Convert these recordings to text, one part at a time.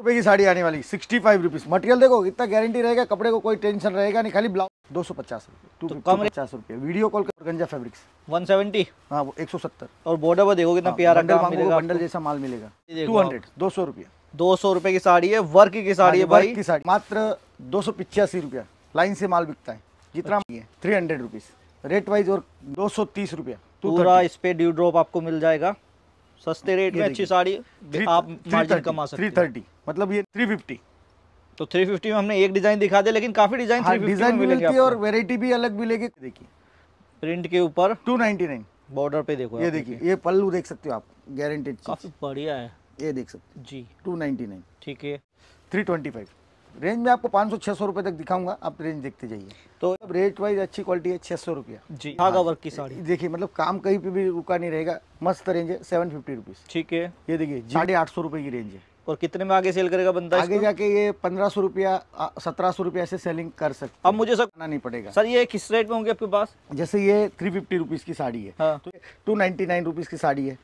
रुपए की साड़ी आने वाली सिक्सटी फाइव रुपीज़ मटेरियल देखो इतना गारंटी रहेगा कपड़े को कोई टेंशन रहेगा नहीं खाली ब्लाउज दो सौ पचास रुपए टू तो कम पचास रुपए वीडियो कॉल कर गंजा फैब्रिक्स वन सेवेंटी हाँ वो एक सौ सत्तर और बॉर्डर पर देखो कितना हाँ, प्यारा बंडल जैसा माल मिलेगा टू हंड्रेड दो सौ रुपये दो सौ रुपए की साड़ी है वर्क की साड़ी हाँ, है भाई की साड़ी मात्र दो सौ पिचासी रुपया लाइन से माल बिकता है जितना three hundred rupees rate wise और दो सौ तीस रुपया पूरा इस पे ड्यू ड्रॉप आपको मिल जाएगा सस्ते रेट में अच्छी साड़ी आप मार्जिन कमा सकते हैं थ्री थर्टी मतलब ये थ्री फिफ्टी तो 350 में हमने एक डिजाइन दिखा दिया लेकिन काफी डिजाइन हाँ, डिजाइन भी मिलती है और वेरायटी भी अलग मिलेगी देखिए प्रिंट के ऊपर 299 बॉर्डर पे देखो ये देखिए ये पल्लू देख सकते हो आप गारंटेड काफी बढ़िया है ये देख सकते हो जी 299 ठीक है 325 रेंज में आपको 500 600 रुपए तक दिखाऊंगा आप रेंज देखते जाइए तो रेट वाइज अच्छी क्वालिटी है छह सौ रुपया जी हाँ, वर्क की साड़ी देखिए मतलब काम कहीं पे भी रुका नहीं रहेगा मस्त रेंज है सेवन फिफ्टी रुपीज ठीक है ये देखिए साढ़े आठ सौ रुपए की रेंज है और कितने में आगे सेल करेगा बंदा आगे जाके ये पंद्रह सौ रुपया सत्रह सौ रुपया से सेलिंग कर सकते अब मुझे सर बना नहीं पड़ेगा सर ये किस रेट में होंगे आपके पास जैसे ये थ्री फिफ्टी रुपीज़ की साड़ी है टू नाइनटी नाइन रुपीज़ की साड़ी है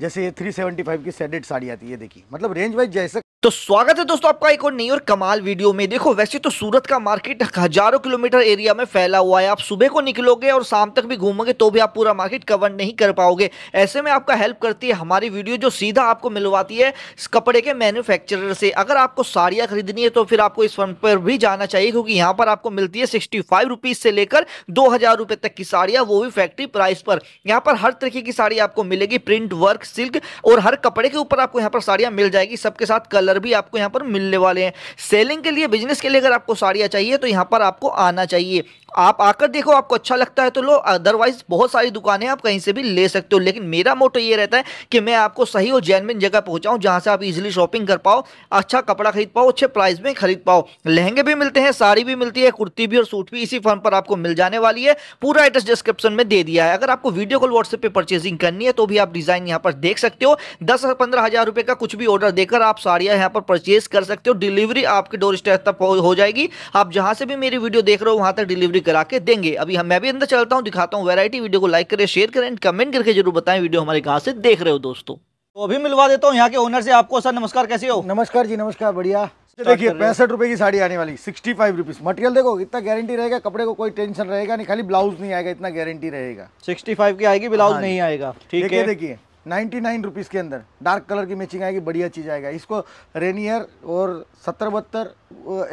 जैसे ये थ्री सेवेंटी फाइव की सेडेड साड़ी आती है देखिए मतलब रेंज वाइज जैसे तो स्वागत है दोस्तों आपका एक और नई और कमाल वीडियो में देखो वैसे तो सूरत का मार्केट हजारों किलोमीटर एरिया में फैला हुआ है आप सुबह को निकलोगे और शाम तक भी घूमोगे तो भी आप पूरा मार्केट कवर नहीं कर पाओगे ऐसे में आपका हेल्प करती है हमारी वीडियो जो सीधा आपको मिलवाती है कपड़े के मैन्युफैक्चरर से अगर आपको साड़ियाँ खरीदनी है तो फिर आपको इस फर्म पर भी जाना चाहिए क्योंकि यहाँ पर आपको मिलती है सिक्सटी से लेकर दो रुपए तक की साड़ियाँ वो भी फैक्ट्री प्राइस पर यहाँ पर हर तरीके की साड़ी आपको मिलेगी प्रिंट वर्क सिल्क और हर कपड़े के ऊपर आपको यहाँ पर साड़ियाँ मिल जाएगी सबके साथ कलर ऑर्डर भी आपको यहाँ पर मिलने वाले हैं सेलिंग के लिए बिजनेस के लिए अगर आपको साड़ियाँ चाहिए तो यहाँ पर आपको आना चाहिए आप आकर देखो आपको अच्छा लगता है तो लो अदरवाइज बहुत सारी दुकानें आप कहीं से भी ले सकते हो लेकिन मेरा मोटो ये रहता है कि मैं आपको सही और जैनविन जगह पहुंचाऊं जहां से आप इजीली शॉपिंग कर पाओ अच्छा कपड़ा खरीद पाओ अच्छे प्राइस में खरीद पाओ लहंगे भी मिलते हैं साड़ी भी मिलती है कुर्ती भी और सूट भी इसी फर्म पर आपको मिल जाने वाली है पूरा एड्रेस डिस्क्रिप्शन में दे दिया है अगर आपको वीडियो कॉल व्हाट्सएप पर परचेजिंग करनी है तो भी आप डिज़ाइन यहाँ पर देख सकते हो दस पंद्रह हज़ार रुपये का कुछ भी ऑर्डर देकर आप साड़ियाँ यहाँ पर परचेज कर सकते हो डिलीवरी आपके डोर स्टेप तक हो जाएगी आप जहाँ से भी मेरी वीडियो देख रहे हो वहाँ तक डिलीवरी करा के देंगे अभी हम मैं भी अंदर चलता हूँ दिखाता हूँ वैरायटी वीडियो को लाइक करें शेयर करें कमेंट करके जरूर बताएं वीडियो हमारे कहाँ से देख रहे हो दोस्तों तो अभी मिलवा देता हूँ यहाँ के ओनर से आपको सर नमस्कार कैसे हो नमस्कार जी नमस्कार बढ़िया तो देखिए पैंसठ रुपए की साड़ी आने वाली सिक्सटी फाइव रुपीज मटेरियल देखो इतना गारंटी रहेगा कपड़े को कोई टेंशन रहेगा नहीं खाली ब्लाउज नहीं आएगा इतना गारंटी रहेगा सिक्सटी फाइव की आएगी ब्लाउज हाँ नहीं आएगा ठीक है देखिए नाइन्टी नाइन रुपीज़ के अंदर डार्क कलर की मैचिंग आएगी बढ़िया चीज़ आएगा इसको रेनियर और सत्तर बहत्तर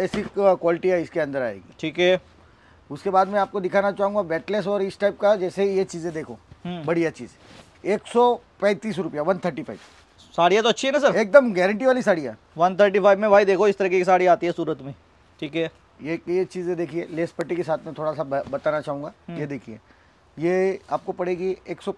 ऐसी क्वालिटी इसके अंदर आएगी ठीक है उसके बाद में आपको दिखाना चाहूँगा बेटलेस और इस टाइप का जैसे ये चीज़ें देखो हम्म। बढ़िया चीज़ एक सौ पैंतीस रुपया वन थर्टी फाइव साड़ियाँ तो अच्छी है ना सर एकदम गारंटी वाली साड़ियाँ वन थर्टी फाइव में भाई देखो इस तरह की साड़ी आती है सूरत में ठीक है ये ये चीज़ें देखिए लेस पट्टी के साथ में थोड़ा सा बताना चाहूँगा हम्म। ये देखिए ये आपको पड़ेगी एक सौ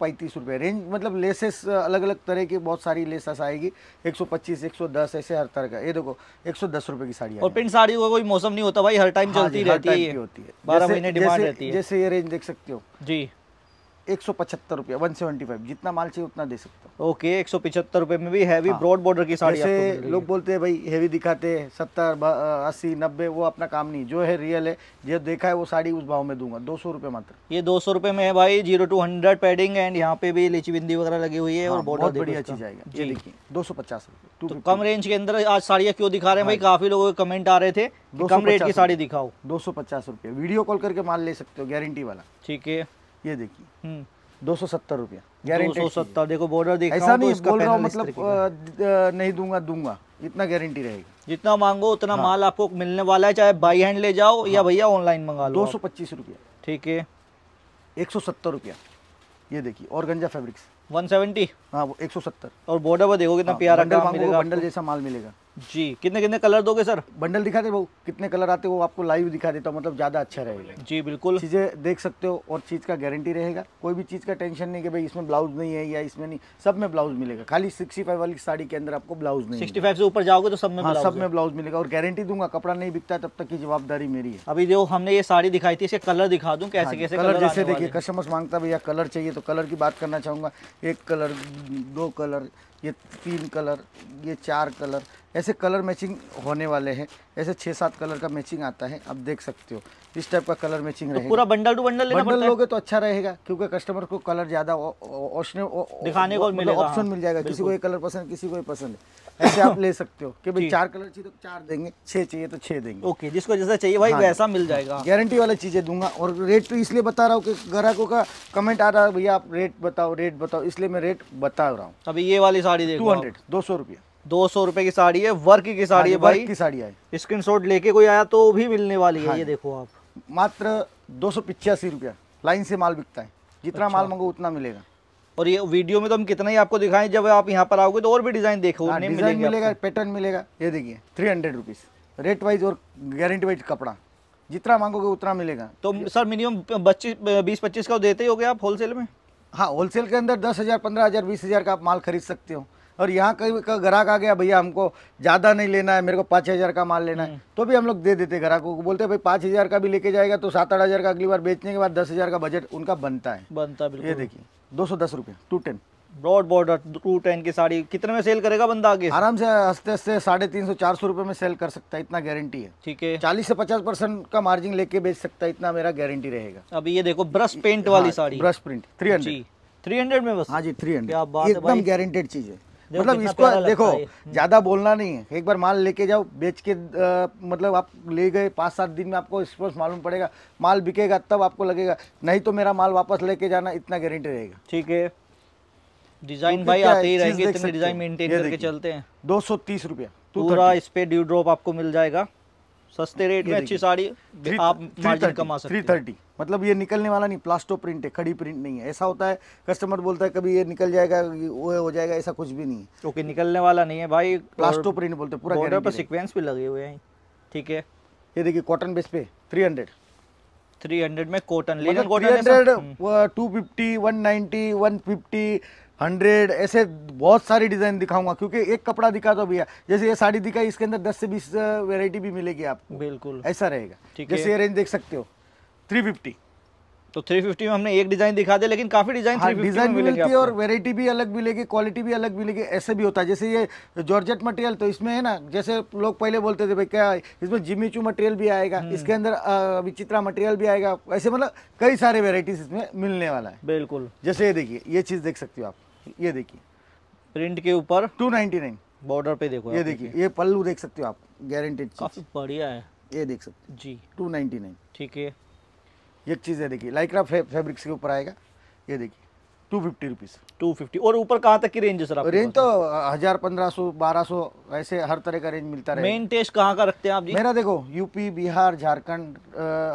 रेंज मतलब लेसेस अलग अलग तरह की बहुत सारी लेसेस आएगी 125, 110 ऐसे हर तरह का ये देखो एक सौ की साड़ी और पिंट साड़ी का कोई मौसम नहीं होता भाई हर टाइम हाँ चलती रहती है है बारह महीने डिमांड रहती है जैसे ये रेंज देख सकते हो जी एक सौ पचहत्तर रुपया वन सेवेंटी फाइव जितना माल चाहिए उतना दे सकते हो ओके एक सौ पचहत्तर रुपये में भी हैवी ब्रॉड बॉर्डर की साड़ी जैसे लोग बोलते हैं भाई हैवी दिखाते हैं सत्तर अस्सी नब्बे वो अपना काम नहीं जो है रियल है जो देखा है वो साड़ी उस भाव में दूंगा दो सौ रुपये मात्र ये दो सौ रुपये में है भाई zero two hundred padding and यहाँ पे भी लीची बिंदी वगैरह लगी हुई है हाँ, और बॉर्डर बढ़िया चीज आएगा जी देखिए दो सौ पचास रुपये तो कम रेंज के अंदर आज साड़ियाँ क्यों दिखा रहे हैं भाई हाँ। काफी लोगों के कमेंट आ रहे थे कम रेट की साड़ी दिखाओ दो सौ पचास रुपये वीडियो कॉल करके माल ले सकते हो गारंटी वाला ठीक है ये देखिए हम्म। दो सौ सत्तर रुपया गारंटी दो सौ सत्तर देखो बॉर्डर देख ऐसा तो नहीं बोल रहा हूँ मतलब नहीं दूंगा दूंगा इतना गारंटी रहेगी जितना मांगो उतना हाँ। माल आपको मिलने वाला है चाहे बाई हैंड ले जाओ हाँ। या भैया ऑनलाइन मंगा लो दो सौ पच्चीस रुपया ठीक है एक सौ सत्तर रुपया ये देखिए और गंजा फेब्रिक्स वन सेवेंटी हाँ वो एक सौ सत्तर और बॉर्डर पर देखो कितना हाँ, प्यारा बंडल जैसा माल मिलेगा जी कितने कितने कलर दोगे सर बंडल दिखा दे वो कितने कलर आते वो आपको लाइव दिखा देता हूँ मतलब ज़्यादा अच्छा रहेगा जी बिल्कुल चीज़ें देख सकते हो और चीज़ का गारंटी रहेगा कोई भी चीज़ का टेंशन नहीं कि भाई इसमें ब्लाउज नहीं है या इसमें नहीं सब में ब्लाउज मिलेगा खाली सिक्सटी फाइव वाली साड़ी के अंदर आपको ब्लाउज नहीं सिक्सटी फाइव से ऊपर जाओगे तो सब में हाँ, सब में ब्लाउज मिलेगा और गारंटी दूंगा कपड़ा नहीं बिकता तब तक की जवाबदारी मेरी है अभी जो हमने ये साड़ी दिखाई थी इसे कलर दिखा दूँ हाँ कैसे कैसे कलर जैसे देखिए कस्टमर्स मांगता भैया कलर चाहिए तो कलर की बात करना चाहूंगा एक कलर दो कलर ये तीन कलर ये चार कलर ऐसे कलर मैचिंग होने वाले हैं ऐसे छः सात कलर का मैचिंग आता है आप देख सकते हो इस टाइप का कलर मैचिंग तो रहेगा पूरा बंडल टू बंडल बंडल लोगे तो अच्छा रहेगा क्योंकि कस्टमर को कलर ज़्यादा ऑप्शन दिखाने को ऑप्शन मतलब हाँ, मिल जाएगा किसी को ये कलर पसंद किसी को ये पसंद है ऐसे आप ले सकते हो कि भाई चार कलर चाहिए तो चार देंगे छह चाहिए तो छह देंगे ओके जिसको जैसा चाहिए भाई हाँ, वैसा मिल जाएगा गारंटी वाला चीज़ें दूंगा और रेट तो इसलिए बता रहा हूँ कि ग्राहकों का कमेंट आ रहा है भैया आप रेट बताओ रेट बताओ इसलिए मैं रेट बता रहा हूँ अभी ये वाली साड़ी देखो टू हंड्रेड दो सौ रुपये दो सौ रुपए की साड़ी है वर्क की साड़ी हाँ है भाई की साड़ी आई स्क्रीन शॉट लेके कोई आया तो भी मिलने वाली है हाँ ये देखो आप मात्र दो सौ पिचासी रुपया लाइन से माल बिकता है जितना अच्छा। माल मांगो उतना मिलेगा और ये वीडियो में तो हम कितना ही आपको दिखाएं जब आप यहाँ पर आओगे तो और भी डिज़ाइन देखो हाँ, डिज़ाइन मिलेगा पैटर्न मिलेगा ये देखिए three hundred rupees rate wise और गारंटी वाइज कपड़ा जितना मांगोगे उतना मिलेगा तो सर मिनिमम पच्चीस बीस पच्चीस का देते ही हो आप होलसेल में हाँ होलसेल के अंदर दस हज़ार पंद्रह हज़ार बीस हज़ार का आप माल खरीद सकते हो और यहाँ कहीं का ग्राहक आ गया भैया हमको ज़्यादा नहीं लेना है मेरे को पाँच हज़ार का माल लेना है हम्म। तो भी हम लोग दे देते ग्राहकों को बोलते भाई पाँच हज़ार का भी लेके जाएगा तो सात आठ हज़ार का अगली बार बेचने के बाद दस हज़ार का बजट उनका बनता है बनता है ये देखिए दो सौ दस रुपये two ten broad border two ten की साड़ी कितने में सेल करेगा बंदा आगे आराम से हंसते हंसते साढ़े तीन सौ चार सौ रुपये में सेल कर सकता है इतना गारंटी है ठीक है चालीस से पचास परसेंट का मार्जिन लेके बेच सकता है इतना मेरा गारंटी रहेगा अभी ये देखो ब्रश पेंट हाँ, वाली sari brush print three hundred three hundred में बस हाँ जी थ्री हंड्रेड एकदम गारंटेड चीज है मतलब इसको देखो हम्म। ज़्यादा बोलना नहीं है एक बार माल लेके जाओ बेच के आ, मतलब आप ले गए पाँच सात दिन में आपको स्पोर्ट मालूम पड़ेगा माल बिकेगा तब आपको लगेगा नहीं तो मेरा माल वापस लेके जाना इतना गारंटी रहेगा ठीक है डिजाइन तो भाई आते ही रहेंगे इतने डिजाइन मेंटेन करके चलते हैं दो सौ तीस रुपया पूरा इस पे ड्यू ड्रॉप आपको मिल जाएगा सस्ते रेट में अच्छी साड़ी आप मार्जिन कमा सकते थ्री थर्टी मतलब ये निकलने वाला नहीं प्लास्टो प्रिंट है खड़ी प्रिंट नहीं है ऐसा होता है कस्टमर बोलता है कभी ये निकल जाएगा वो हो जाएगा ऐसा कुछ भी नहीं है ओके निकलने वाला नहीं है भाई प्लास्टो प्रिंट बोलते पूरा बॉर्डर पर सिक्वेंस भी लगे हुए हैं ठीक है ये देखिए कॉटन बेस पे थ्री हंड्रेड थ्री हंड्रेड में कॉटन लेकिन two fifty one ninety one fifty hundred ऐसे बहुत सारी डिज़ाइन दिखाऊंगा क्योंकि एक कपड़ा दिखा तो भैया जैसे ये साड़ी दिखाई इसके अंदर दस से बीस वेरायटी भी मिलेगी आपको बिल्कुल ऐसा रहेगा जैसे ये रेंज देख सकते हो फिफ्टी तो 350 में हमने एक डिजाइन दिखा दिया लेकिन काफी डिजाइन हाँ, डिजाइन मिलती है और वेरायटी भी अलग मिलेगी क्वालिटी भी अलग मिलेगी ऐसे भी होता है जैसे ये जॉर्जेट मटेरियल तो इसमें है ना जैसे लोग पहले बोलते थे भाई क्या इसमें जिमीचू मटेरियल भी आएगा हम्म। इसके अंदर विचित्रा मटेरियल भी आएगा ऐसे मतलब कई सारे वेरायटीज इसमें मिलने वाला है बिल्कुल जैसे ये देखिए ये चीज देख सकते हो आप ये देखिए प्रिंट के ऊपर 299 बॉर्डर पे देखो ये देखिए ये पल्लू देख सकते हो आप गारंटेड काफी बढ़िया है ये देख सकते हो जी 299 ठीक है ये चीज़ है देखिए लाइक्रा फैब्रिक्स के ऊपर आएगा ये देखिए two fifty rupees two fifty और ऊपर कहाँ तक की रेंज है सर रेंज तो हज़ार पंद्रह सौ बारह सौ ऐसे हर तरह का रेंज मिलता है मेन टेस्ट कहाँ का रखते हैं आप जी मेरा देखो यूपी बिहार झारखंड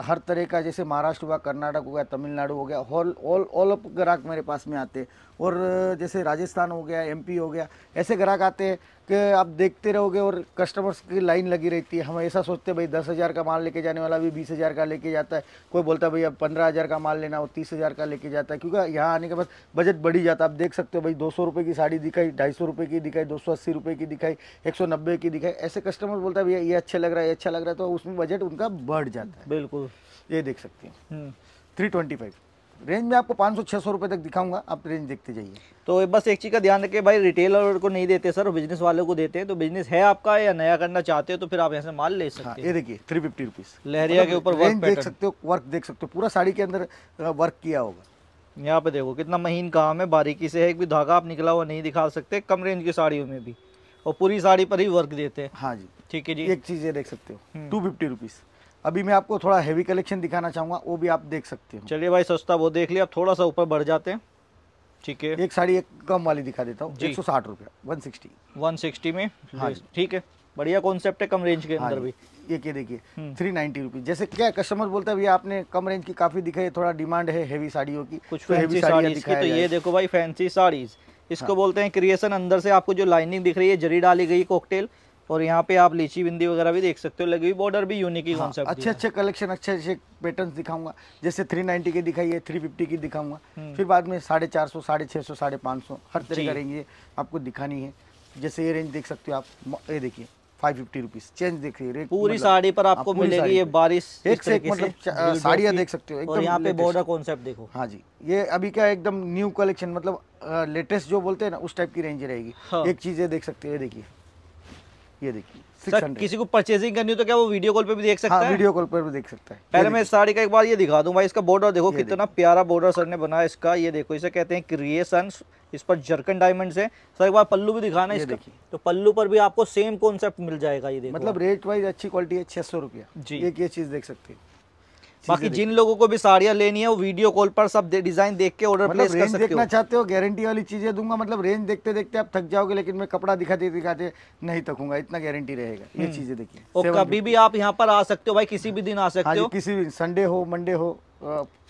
हर तरह का जैसे महाराष्ट्र हुआ कर्नाटक हो गया तमिलनाडु हो गया ऑल ऑल ऑफ ग्राहक मेरे पास में आते और जैसे राजस्थान हो गया एमपी हो गया ऐसे ग्राहक आते हैं कि आप देखते रहोगे और कस्टमर्स की लाइन लगी रहती है हम ऐसा सोचते भाई दस हज़ार का माल लेके जाने वाला भी बीस हज़ार का लेके जाता है कोई बोलता है भाई अब पंद्रह हज़ार का माल लेना हो तीस हज़ार का लेके जाता है क्योंकि यहाँ आने के बाद बजट बढ़ी जाता है आप देख सकते हो भाई दो सौ की साड़ी दिखाई ढाई सौ की दिखाई दो सौ अस्सी रुपये की दिखाई एक सौ नब्बे की दिखाई ऐसे कस्टमर बोलता है भैया ये अच्छा लग रहा है ये अच्छा लग रहा है तो उसमें बजट उनका बढ़ जाता है बिल्कुल ये देख सकते हैं थ्री ट्वेंटी फाइव रेंज में आपको 500 600 रुपए तक दिखाऊंगा आप रेंज देखते जाइए तो बस एक चीज़ का ध्यान रखें भाई रिटेलर को नहीं देते सर बिजनेस वाले को देते हैं तो बिजनेस है आपका या नया करना चाहते हो तो फिर आप यहाँ से माल ले सकते हाँ, हैं ये देखिए थ्री फिफ्टी रुपीज़ लहरिया के मतलब ऊपर रेंज देख सकते हो वर्क देख सकते हो पूरा साड़ी के अंदर वर्क किया होगा यहाँ पे देखो कितना महीन काम है बारीकी से है एक भी धागा आप निकला हुआ नहीं दिखा सकते कम रेंज की साड़ियों में भी और पूरी साड़ी पर ही वर्क देते हैं हाँ जी ठीक है जी एक चीज़ ये देख सकते हो टू फिफ्टी रुपीज़ अभी मैं आपको थोड़ा हैवी कलेक्शन दिखाना चाहूँगा वो भी आप देख सकते हो चलिए भाई सस्ता वो देख लिया आप थोड़ा सा ऊपर बढ़ जाते हैं ठीक है एक साड़ी एक कम वाली दिखा देता हूँ एक सौ साठ रुपया वन सिक्सटी वन सिक्सटी में हाँ ठीक है बढ़िया कॉन्सेप्ट है कम रेंज के हाँ अंदर भी एक ये देखिए थ्री नाइन्टी रुपीज जैसे क्या कस्टमर बोलता है भैया आपने कम रेंज की काफी दिखाई थोड़ा डिमांड है हेवी साड़ियों की कुछ तो फैंसी साड़ीज तो ये देखो भाई फैंसी साड़ीज इसको हाँ। बोलते हैं क्रिएशन अंदर से आपको जो लाइनिंग दिख रही है जरी डाली गई कॉकटेल और यहाँ पे आप लीची बिंदी वगैरह भी देख सकते हो लगी हुई बॉर्डर भी यूनिक ही हाँ, अच्छे अच्छे कलेक्शन अच्छे अच्छे पैटर्न दिखाऊंगा जैसे 390 की दिखाई है फिफ्टी की दिखाऊंगा हम्म। फिर बाद में साढ़े चार सौ साढ़े छः सौ साढ़े पाँच सौ हर तरह का रेंज आपको दिखानी है जैसे ये रेंज देख सकते हो आप ये देखिए फाइव फिफ्टी रुपीज चेंज देखिए पूरी मतलब साड़ी पर आपको मिलेगी ये बारिश एक से एक मतलब साड़ियाँ देख सकते हो एकदम यहाँ पे बॉर्डर कॉन्सेप्ट देखो हाँ जी ये अभी क्या एकदम न्यू कलेक्शन मतलब लेटेस्ट जो बोलते हैं ना उस टाइप की रेंज रहेगी हाँ। एक चीज ये देख सकते हो ये देखिए ये देखिए सर किसी को परचेजिंग करनी हो तो क्या वो वीडियो कॉल पे भी देख सकता हाँ, है वीडियो कॉल पर भी देख सकता है पहले मैं साड़ी का एक बार ये दिखा दूं भाई इसका बॉर्डर देखो कितना प्यारा बॉर्डर सर ने बनाया इसका ये देखो इसे कहते हैं क्रिएशन इस पर जर्कन डायमंड है सर एक बार पल्लू भी दिखाना है देखिए तो पल्लू पर भी आपको सेम कॉन्सेप्ट मिल जाएगा ये मतलब रेट वाइज अच्छी क्वालिटी है छह सौ रुपया जी एक ये चीज देख सकते हैं बाकी जिन लोगों को भी साड़ियाँ लेनी है वो वीडियो कॉल पर सब डिजाइन देख के ऑर्डर प्लेस मतलब कर सकते देखना चाहते हो गारंटी वाली चीजें दूंगा मतलब रेंज देखते देखते आप थक जाओगे लेकिन मैं कपड़ा दिखाते दिखाते नहीं थकूंगा इतना गारंटी रहेगा ये हम्म। चीजें देखिए कभी भी आप यहाँ पर आ सकते हो भाई किसी भी दिन आ सकते हाँ हो किसी भी संडे हो मंडे हो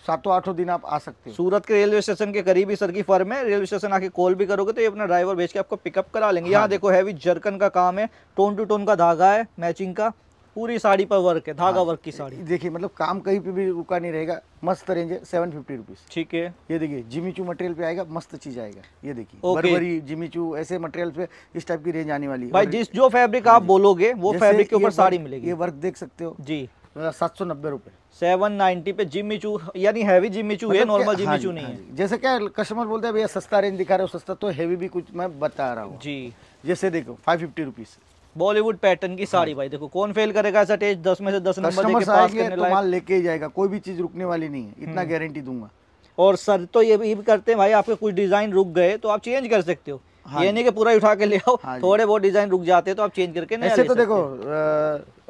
सातों आठों दिन आप आ सकते हो सूरत के रेलवे स्टेशन के करीब ही सर की फर्म है रेलवे स्टेशन आके कॉल भी करोगे तो ये अपना ड्राइवर भेज के आपको पिकअप करा लेंगे हाँ। यहाँ देखो हैवी जर्कन का काम है टोन टू टोन का धागा है मैचिंग का पूरी साड़ी पर वर्क है धागा हाँ, वर्क की साड़ी देखिए मतलब काम कहीं पे भी रुका नहीं रहेगा मस्त रेंज है सेवन फिफ्टी रुपीज ठीक है ये देखिए जिमीचू मटेरियल पे आएगा मस्त चीज आएगा ये देखिए जिमीचू ऐसे मटेरियल पे इस टाइप की रेंज आने वाली है भाई जिस जो फैब्रिक आप बोलोगे वो फैब्रिक के ऊपर साड़ी मिलेगी ये वर्क देख सकते हो जी सात सौ नब्बे रूपए सेवन नाइनटी पे जिमी चू यानी हैवी जिमी चू है नॉर्मल जिमी चू नहीं हाँ है जैसे क्या कस्टमर बोलते हैं भैया सस्ता रेंज दिखा रहे हो सस्ता तो हैवी भी कुछ मैं बता रहा हूँ जी जैसे देखो five fifty rupees Bollywood pattern की साड़ी हाँ। भाई देखो कौन फेल करेगा ऐसा टेस्ट दस में से दस नंबर पास करने तो माल लेके ही जाएगा कोई भी चीज रुकने वाली नहीं है इतना गारंटी हम्म। दूंगा और सर तो ये भी करते हैं भाई आपके कुछ डिजाइन रुक गए तो आप चेंज कर सकते हो हाँ ये नहीं कि पूरा उठा के ले आओ हाँ थोड़े बहुत डिजाइन रुक जाते हैं तो आप चेंज करके नहीं ऐसे तो देखो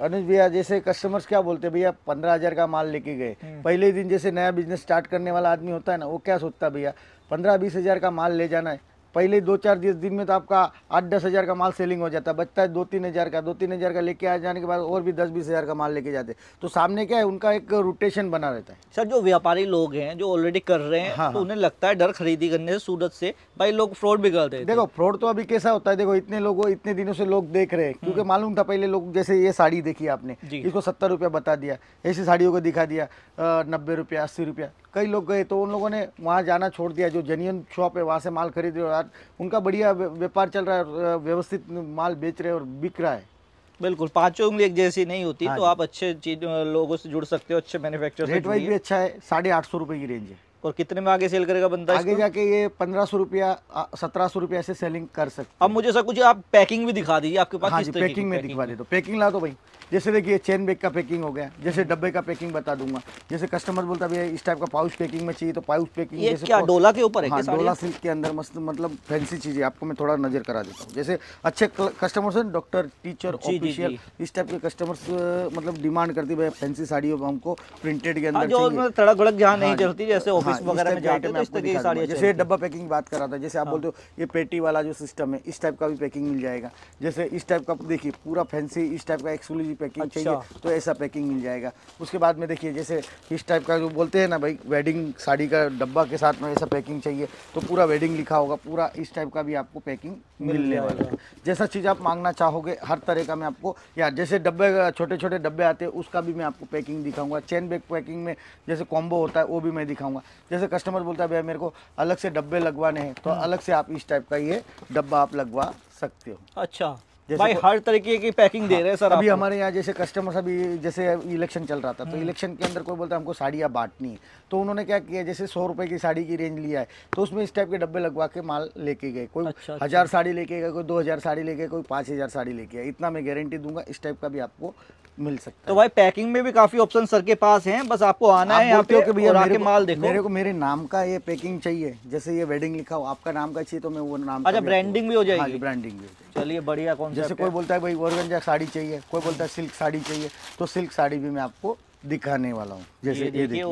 अनुज भैया जैसे कस्टमर्स क्या बोलते हैं भैया पंद्रह हजार का माल लेके गए हम्म। पहले दिन जैसे नया बिजनेस स्टार्ट करने वाला आदमी होता है ना वो क्या सोचता भैया पंद्रह बीस हजार का माल ले जाना है पहले दो चार जिस दिन में तो आपका आठ दस हज़ार का माल सेलिंग हो जाता है बचता है दो तीन हज़ार का दो तीन हज़ार का लेके आ जाने के बाद और भी दस बीस हज़ार का माल लेके जाते हैं तो सामने क्या है उनका एक रोटेशन बना रहता है सर जो व्यापारी लोग हैं जो ऑलरेडी कर रहे हैं हाँ, तो हाँ। उन्हें लगता है डर खरीदी करने से सूरत से भाई लोग फ्रॉड भी करते हैं देखो फ्रॉड तो अभी कैसा होता है देखो इतने लोगों इतने दिनों से लोग देख रहे हैं हम्म। क्योंकि मालूम था पहले लोग जैसे ये साड़ी देखी आपने इसको सत्तर रुपया बता दिया ऐसी साड़ियों को दिखा दिया नब्बे रुपया अस्सी रुपया कई लोग गए तो उन लोगों ने वहाँ जाना छोड़ दिया जो जेन्यून शॉप है वहाँ से माल खरीद रहे और उनका बढ़िया व्यापार चल रहा है व्यवस्थित माल बेच रहे और बिक रहा है बिल्कुल पांचों उंगली एक जैसी नहीं होती हाँ तो आप अच्छे चीज लोगों से जुड़ सकते हो अच्छे मैन्युफैक्चर रेट वाइज भी अच्छा है साढ़े आठ सौ रुपये की रेंज है और कितने में आगे सेल करेगा बंदा आगे जाके ये पंद्रह सौ रुपया सत्रह सौ रुपया से सेलिंग कर सकते अब मुझे सर कुछ आप पैकिंग भी दिखा दीजिए आपके पास पैकिंग हाँ में दिखवा दे तो पैकिंग ला दो भाई जैसे देखिए चेन बैग का पैकिंग हो गया जैसे डब्बे का पैकिंग बता दूंगा जैसे कस्टमर बोलता भैया इस टाइप का पाउच पैकिंग में चाहिए तो पाउच पैकिंग जैसे क्या डोला के ऊपर हाँ, डोला सिल्क के अंदर मस्त मतलब फैंसी चीज़ें आपको मैं थोड़ा नजर करा देता हूँ जैसे अच्छे कस्टमर्स हैं डॉक्टर टीचर ऑफिशियल इस टाइप के कस्टमर्स मतलब डिमांड करती भैया फैंसी साड़ी हमको प्रिंटेड के हाँ, अंदर तड़क भड़क जहाँ हाँ नहीं चलती जैसे ऑफिस हाँ, वगैरह तो जैसे डब्बा पैकिंग बात कर रहा था जैसे आप बोलते हो ये पेटी वाला जो सिस्टम है इस टाइप का भी पैकिंग मिल जाएगा जैसे इस टाइप का देखिए पूरा फैंसी इस टाइप का एक्सक्लूसिव पैकिंग अच्छा। चाहिए तो ऐसा पैकिंग मिल जाएगा उसके बाद में देखिए जैसे इस टाइप का जो बोलते हैं ना भाई वेडिंग साड़ी का डब्बा के साथ में ऐसा पैकिंग चाहिए तो पूरा वेडिंग लिखा होगा पूरा इस टाइप का भी आपको पैकिंग मिलने वाला है जैसा चीज़ आप मांगना चाहोगे हर तरह का मैं आपको या जैसे डब्बे छोटे छोटे डब्बे आते हैं उसका भी मैं आपको पैकिंग दिखाऊंगा चेन बैग पैकिंग में जैसे कॉम्बो होता है वो भी मैं दिखाऊंगा जैसे कस्टमर बोलता है भैया मेरे को अलग से डब्बे लगवाने हैं तो हम्म। अलग से आप इस टाइप का ये डब्बा आप लगवा सकते हो अच्छा भाई हर तरीके की पैकिंग हाँ, दे रहे हैं सर अभी हमारे यहाँ जैसे कस्टमर्स अभी जैसे इलेक्शन चल रहा था तो इलेक्शन हम्म। के अंदर कोई बोलता है हमको साड़ियाँ बांटनी है तो उन्होंने क्या किया जैसे सौ रुपए की साड़ी की रेंज लिया है तो उसमें इस टाइप के डब्बे लगवा के माल लेके गए कोई अच्छा, हज़ार अच्छा। साड़ी लेके गए कोई दो हज़ार साड़ी लेके कोई पाँच हज़ार साड़ी लेके आए इतना मैं गारंटी दूंगा इस टाइप का भी आपको मिल सकता तो है तो भाई पैकिंग में भी काफ़ी ऑप्शन सर के पास हैं बस आपको आना आप है भैया मेरे माल देखो मेरे को मेरे नाम का ये पैकिंग चाहिए जैसे ये वेडिंग लिखा हो आपका नाम का चाहिए तो मैं वो नाम अच्छा ब्रांडिंग हाँ भी हो जाएगी ब्रांडिंग भी चलिए बढ़िया कौन जैसे कोई बोलता है भाई ओरगंजा साड़ी चाहिए कोई बोलता है सिल्क साड़ी चाहिए तो सिल्क साड़ी भी मैं आपको दिखाने वाला हूँ जैसे ये देखिए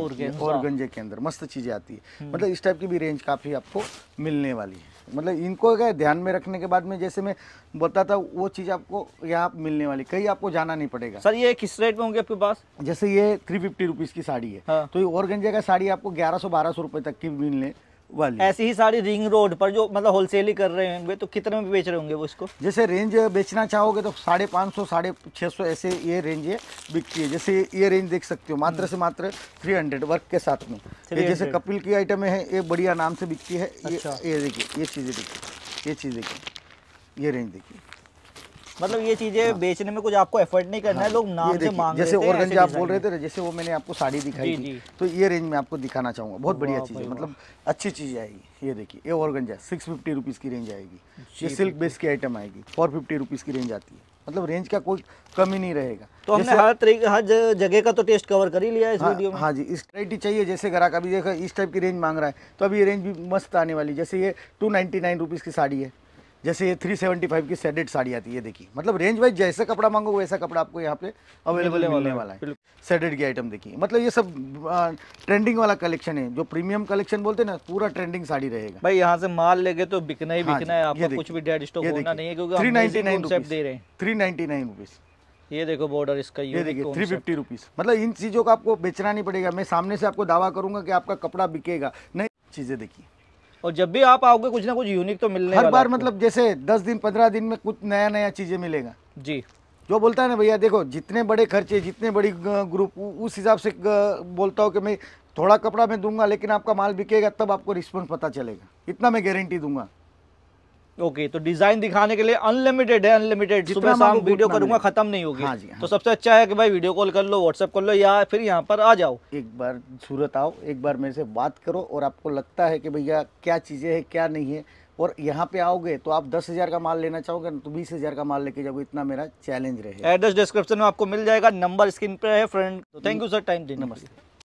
ओरगंजे हाँ। के अंदर मस्त चीज़ें आती है हम्म। मतलब इस टाइप की भी रेंज काफ़ी आपको मिलने वाली है मतलब इनको क्या ध्यान में रखने के बाद में जैसे मैं बताता वो चीज़ आपको यहाँ मिलने वाली कहीं आपको जाना नहीं पड़ेगा सर ये किस रेट में होंगे आपके पास जैसे ये थ्री फिफ्टी रुपीज़ की साड़ी है हाँ। तो ये और गंजे का साड़ी आपको ग्यारह सौ बारह सौ रुपये तक की मिलने वाली ऐसी ही साड़ी रिंग रोड पर जो मतलब होलसेल ही कर रहे होंगे तो कितने में बेच रहे होंगे वो इसको जैसे रेंज बेचना चाहोगे तो साढ़े पाँच सौ साढ़े छः सौ ऐसे ये रेंज ये बिकती है जैसे ये रेंज देख सकते हो मात्र हम्म। से मात्र थ्री हंड्रेड वर्क के साथ में ये जैसे कपिल की आइटम है ये बढ़िया नाम से बिकती है ये अच्छा। ये देखिए ये चीज़ें देखिए ये चीज़ देखिए ये रेंज देखिए मतलब ये चीजें हाँ। बेचने में कुछ आपको एफर्ट नहीं करना हाँ। है लोग नाम से मांग जैसे ऑर्गेंजा आप बोल रहे थे जैसे वो मैंने आपको साड़ी दिखाई थी तो ये रेंज में आपको दिखाना चाहूंगा बहुत बढ़िया चीज़ है मतलब अच्छी चीज़ आएगी ये देखिए ये ऑर्गेंजा सिक्स फिफ्टी रुपीज़ की रेंज आएगी ये सिल्क बेस की आइटम आएगी फोर फिफ्टी रुपीज़ की रेंज आती है मतलब रेंज का कोई कमी नहीं रहेगा तो हमने हर तरीके हर जगह का तो टेस्ट कवर कर ही लिया इस हाँ, वीडियो में हाँ जी इस वराइटी चाहिए जैसे ग्राहक अभी देखो इस टाइप की रेंज मांग रहा है तो अभी ये रेंज भी मस्त आने वाली जैसे ये टू नाइन्टी नाइन रुपीज़ की साड़ी है जैसे ये थ्री सेवेंटी फाइव की सेडेड साड़ी आती है देखिए मतलब रेंज वाइज जैसा कपड़ा मांगो वैसा कपड़ा आपको यहाँ पे अवेलेबल होने वाला है सेडेड की आइटम देखिए मतलब ये सब आ, ट्रेंडिंग वाला कलेक्शन है जो प्रीमियम कलेक्शन बोलते हैं ना पूरा ट्रेंडिंग साड़ी रहेगा भाई यहाँ से माल लेगे तो बिकना ही हाँ बिकना है आपको कुछ भी डेड स्टॉक होना नहीं है क्योंकि थ्री नाइनटी नाइन दे रहे हैं थ्री नाइनटी नाइन रुपीज़ ये देखो बॉर्डर इसका ये देखिए थ्री फिफ्टी रुपीज़ मतलब इन चीज़ों का आपको बेचना नहीं पड़ेगा मैं सामने से आपको दावा करूंगा कि आपका कपड़ा बिकेगा नहीं चीज़ें देखिए और जब भी आप आओगे कुछ ना कुछ यूनिक तो मिलने हर बार मतलब जैसे दस दिन पंद्रह दिन में कुछ नया नया चीजें मिलेगा जी जो बोलता है ना भैया देखो जितने बड़े खर्चे जितने बड़ी ग्रुप उस हिसाब से बोलता हूँ कि मैं थोड़ा कपड़ा मैं दूंगा लेकिन आपका माल बिकेगा तब आपको रिस्पॉन्स पता चलेगा इतना मैं गारंटी दूंगा ओके तो डिजाइन दिखाने के लिए अनलिमिटेड है अनलिमिटेड सुबह शाम वीडियो करूंगा खत्म नहीं होगी हाँ जी हाँ। तो सबसे अच्छा है कि भाई वीडियो कॉल कर लो व्हाट्सएप कर लो या फिर यहाँ पर आ जाओ एक बार सूरत आओ एक बार मेरे से बात करो और आपको लगता है कि भैया क्या चीज़ें हैं क्या नहीं है और यहाँ पे आओगे तो आप दस हज़ार का माल लेना चाहोगे ना तो बीस हज़ार का माल लेके जाओगे इतना मेरा चैलेंज रहे एड्रेस डिस्क्रिप्शन में आपको मिल जाएगा नंबर स्क्रीन पे है friend thank you sir time देने नमस्ते